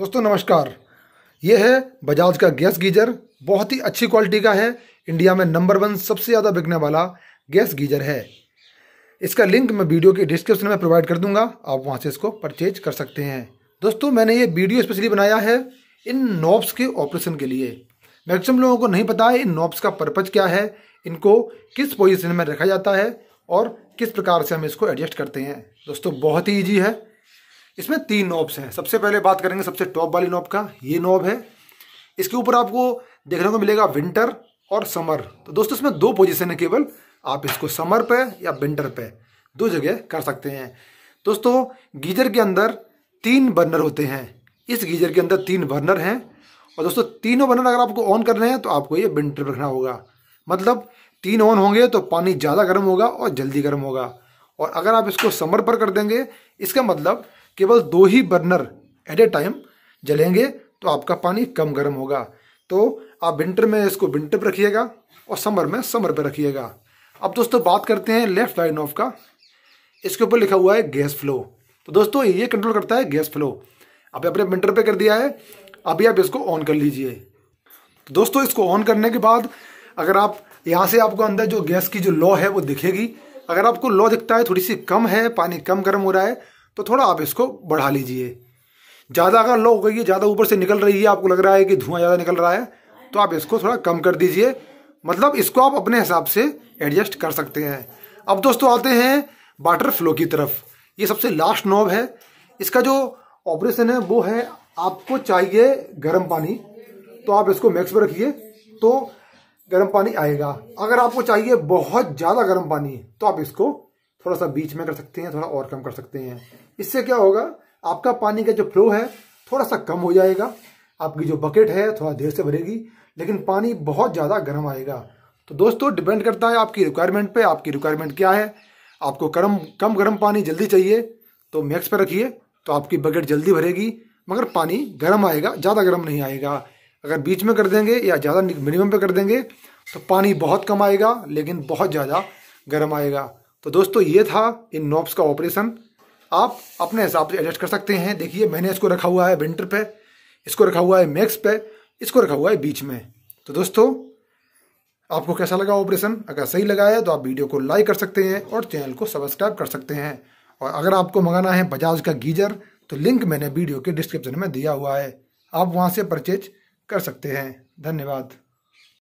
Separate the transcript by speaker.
Speaker 1: दोस्तों नमस्कार ये है बजाज का गैस गीजर बहुत ही अच्छी क्वालिटी का है इंडिया में नंबर वन सबसे ज़्यादा बिकने वाला गैस गीजर है इसका लिंक मैं वीडियो के डिस्क्रिप्शन में प्रोवाइड कर दूंगा आप वहाँ से इसको परचेज कर सकते हैं दोस्तों मैंने ये वीडियो स्पेशली बनाया है इन नॉब्स के ऑपरेशन के लिए मैक्सिमम लोगों को नहीं पता है इन नॉब्स का पर्पज़ क्या है इनको किस पोजिशन में रखा जाता है और किस प्रकार से हम इसको एडजस्ट करते हैं दोस्तों बहुत ही ईजी है इसमें तीन नॉब्स हैं सबसे पहले बात करेंगे सबसे टॉप वाली नॉब का ये नॉब है इसके ऊपर आपको देखने को मिलेगा विंटर और समर तो दोस्तों इसमें दो पोजीशन है केवल आप इसको समर पे या विंटर पे दो जगह कर सकते हैं दोस्तों गीजर के अंदर तीन बर्नर होते हैं इस गीजर के अंदर तीन बर्नर हैं और दोस्तों तीनों बर्नर अगर आपको ऑन करने हैं तो आपको ये विंटर पर रखना होगा मतलब तीन ऑन होंगे तो पानी ज़्यादा गर्म होगा और जल्दी गर्म होगा और अगर आप इसको समर पर कर देंगे इसका मतलब केवल दो ही बर्नर एट ए टाइम जलेंगे तो आपका पानी कम गर्म होगा तो आप विंटर में इसको विंटर पर रखिएगा और समर में समर पर रखिएगा अब दोस्तों बात करते हैं लेफ्ट लाइन ऑफ का इसके ऊपर लिखा हुआ है गैस फ्लो तो दोस्तों ये कंट्रोल करता है गैस फ्लो अब आपने विंटर पे कर दिया है अभी आप इसको ऑन कर लीजिए तो दोस्तों इसको ऑन करने के बाद अगर आप यहाँ से आपको अंदर जो गैस की जो लॉ है वो दिखेगी अगर आपको लॉ दिखता है थोड़ी सी कम है पानी कम गर्म हो रहा है तो थोड़ा आप इसको बढ़ा लीजिए ज़्यादा अगर लो हो गई है ज़्यादा ऊपर से निकल रही है आपको लग रहा है कि धुआं ज़्यादा निकल रहा है तो आप इसको थोड़ा कम कर दीजिए मतलब इसको आप अपने हिसाब से एडजस्ट कर सकते हैं अब दोस्तों आते हैं वाटर फ्लो की तरफ ये सबसे लास्ट नॉब है इसका जो ऑपरेशन है वो है आपको चाहिए गर्म पानी तो आप इसको मैक्स पर रखिए तो गर्म पानी आएगा अगर आपको चाहिए बहुत ज़्यादा गर्म पानी तो आप इसको थोड़ा सा बीच में कर सकते हैं थोड़ा और कम कर सकते हैं इससे क्या होगा आपका पानी का जो फ्लो है थोड़ा सा कम हो जाएगा आपकी जो बकेट है थोड़ा देर से भरेगी लेकिन पानी बहुत ज़्यादा गर्म आएगा तो दोस्तों डिपेंड करता है आपकी रिक्वायरमेंट पे आपकी रिक्वायरमेंट क्या है आपको गर्म कम गर्म पानी जल्दी चाहिए तो मैक्स पर रखिए तो आपकी बकेट जल्दी भरेगी मगर पानी गर्म आएगा ज़्यादा गर्म नहीं आएगा अगर बीच में कर देंगे या ज़्यादा मिनिमम पे कर देंगे तो पानी बहुत कम आएगा लेकिन बहुत ज़्यादा गर्म आएगा तो दोस्तों ये था इन नॉब्स का ऑपरेशन आप अपने हिसाब से एडजस्ट कर सकते हैं देखिए मैंने इसको रखा हुआ है विंटर पे इसको रखा हुआ है मैक्स पे इसको रखा हुआ है बीच में तो दोस्तों आपको कैसा लगा ऑपरेशन अगर सही लगा है तो आप वीडियो को लाइक कर सकते हैं और चैनल को सब्सक्राइब कर सकते हैं और अगर आपको मंगाना है बजाज का गीजर तो लिंक मैंने वीडियो के डिस्क्रिप्शन में दिया हुआ है आप वहाँ से परचेज कर सकते हैं धन्यवाद